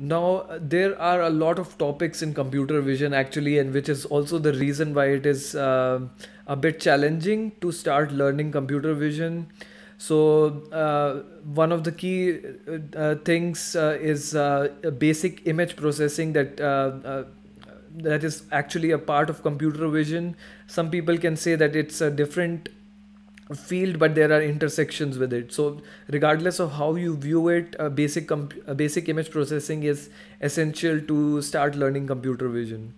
now there are a lot of topics in computer vision actually and which is also the reason why it is uh, a bit challenging to start learning computer vision so uh, one of the key uh, things uh, is uh, basic image processing that uh, that is actually a part of computer vision some people can say that it's a different field but there are intersections with it so regardless of how you view it a basic comp- a basic image processing is essential to start learning computer vision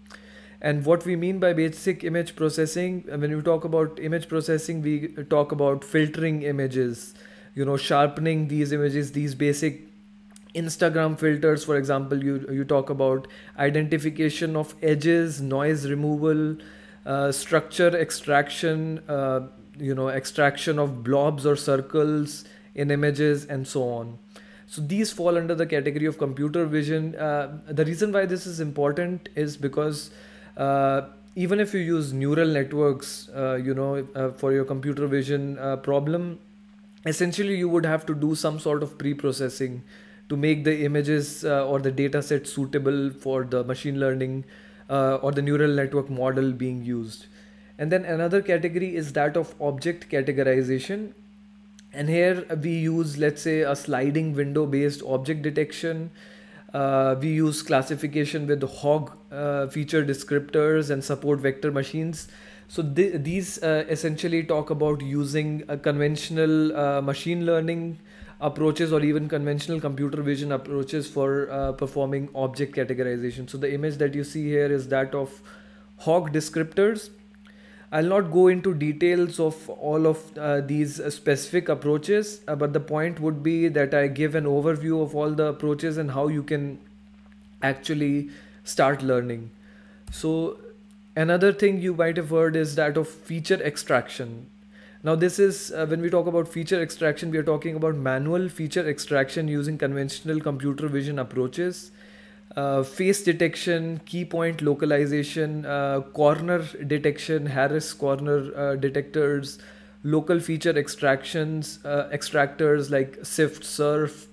and what we mean by basic image processing when we talk about image processing we talk about filtering images you know sharpening these images these basic instagram filters for example you you talk about identification of edges noise removal uh, structure extraction uh, you know extraction of blobs or circles in images and so on so these fall under the category of computer vision uh, the reason why this is important is because uh, even if you use neural networks uh, you know uh, for your computer vision uh, problem essentially you would have to do some sort of pre-processing to make the images uh, or the data set suitable for the machine learning or the neural network model being used and then another category is that of object categorization and here we use let's say a sliding window based object detection uh, we use classification with hog uh, feature descriptors and support vector machines so th these uh, essentially talk about using conventional uh, machine learning approaches or even conventional computer vision approaches for uh, performing object categorization so the image that you see here is that of hog descriptors I'll not go into details of all of uh, these specific approaches, uh, but the point would be that I give an overview of all the approaches and how you can actually start learning. So, another thing you might have heard is that of feature extraction. Now, this is uh, when we talk about feature extraction, we are talking about manual feature extraction using conventional computer vision approaches uh, face detection, key point localization, uh, corner detection, Harris corner uh, detectors, local feature extractions, uh, extractors like SIFT, SURF,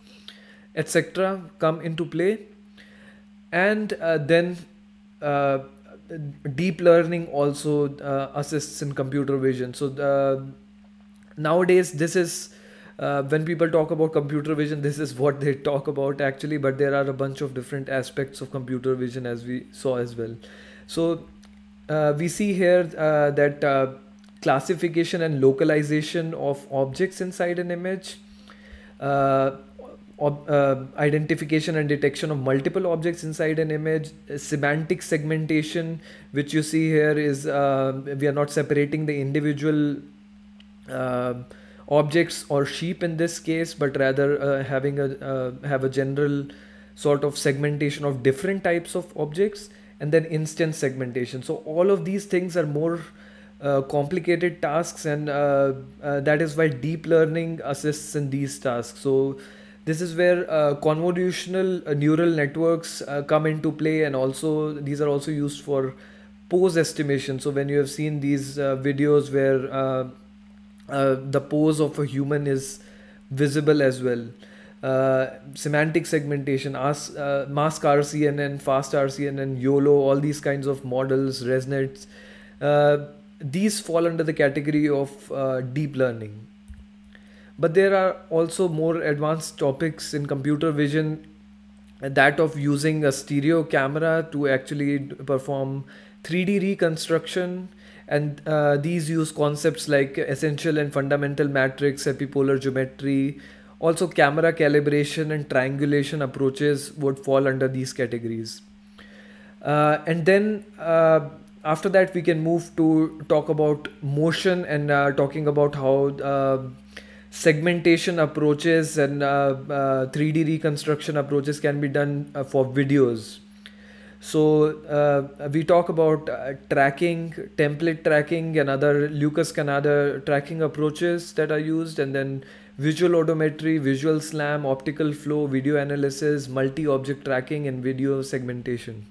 etc. come into play. And uh, then uh, deep learning also assists in computer vision. So nowadays this is uh, when people talk about computer vision this is what they talk about actually but there are a bunch of different aspects of computer vision as we saw as well so uh, we see here uh, that uh, classification and localization of objects inside an image uh, ob- uh, identification and detection of multiple objects inside an image semantic segmentation which you see here is we are not separating the individual objects or sheep in this case but rather uh, having a uh, have a general sort of segmentation of different types of objects and then instance segmentation so all of these things are more uh, complicated tasks and uh, uh, that is why deep learning assists in these tasks so this is where uh, convolutional neural networks come into play and also these are also used for pose estimation so when you have seen these videos where uh, the pose of a human is visible as well. Uh, semantic segmentation, as, uh, mask RCNN, fast RCNN, YOLO, all these kinds of models, ResNets, uh, these fall under the category of uh, deep learning. But there are also more advanced topics in computer vision, that of using a stereo camera to actually perform 3D reconstruction, and uh, these use concepts like essential and fundamental matrix epipolar geometry also camera calibration and triangulation approaches would fall under these categories uh, and then uh, after that we can move to talk about motion and uh, talking about how uh, segmentation approaches and 3d uh, reconstruction approaches can be done for videos so uh, we talk about uh, tracking, template tracking, and other Lucas Canada tracking approaches that are used, and then visual odometry, visual slam, optical flow, video analysis, multi-object tracking, and video segmentation.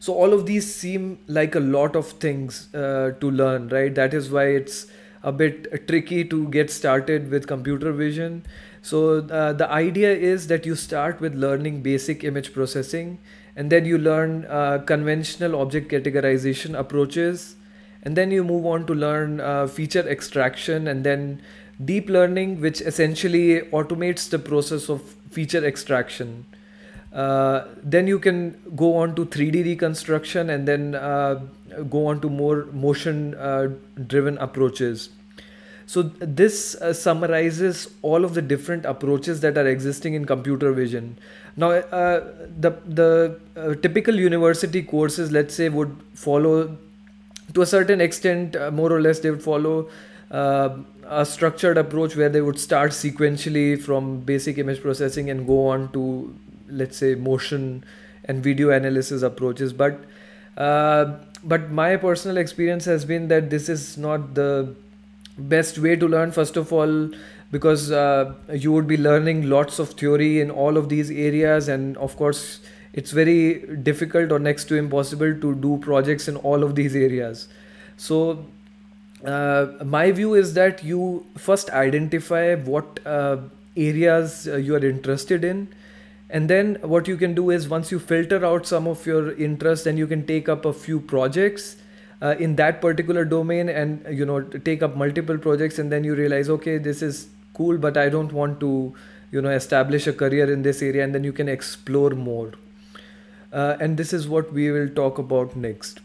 So all of these seem like a lot of things uh, to learn, right? That is why it's a bit tricky to get started with computer vision. So uh, the idea is that you start with learning basic image processing and then you learn uh, conventional object categorization approaches and then you move on to learn uh, feature extraction and then deep learning which essentially automates the process of feature extraction. Uh, then you can go on to 3D reconstruction and then uh, go on to more motion uh, driven approaches. So this uh, summarizes all of the different approaches that are existing in computer vision. Now, uh, the the uh, typical university courses, let's say, would follow to a certain extent, uh, more or less, they would follow uh, a structured approach where they would start sequentially from basic image processing and go on to, let's say, motion and video analysis approaches, but. Uh, but my personal experience has been that this is not the best way to learn first of all because uh, you would be learning lots of theory in all of these areas and of course it's very difficult or next to impossible to do projects in all of these areas so uh, my view is that you first identify what uh, areas uh, you are interested in and then what you can do is once you filter out some of your interests then you can take up a few projects uh, in that particular domain and you know take up multiple projects and then you realize okay this is cool but i don't want to you know establish a career in this area and then you can explore more uh, and this is what we will talk about next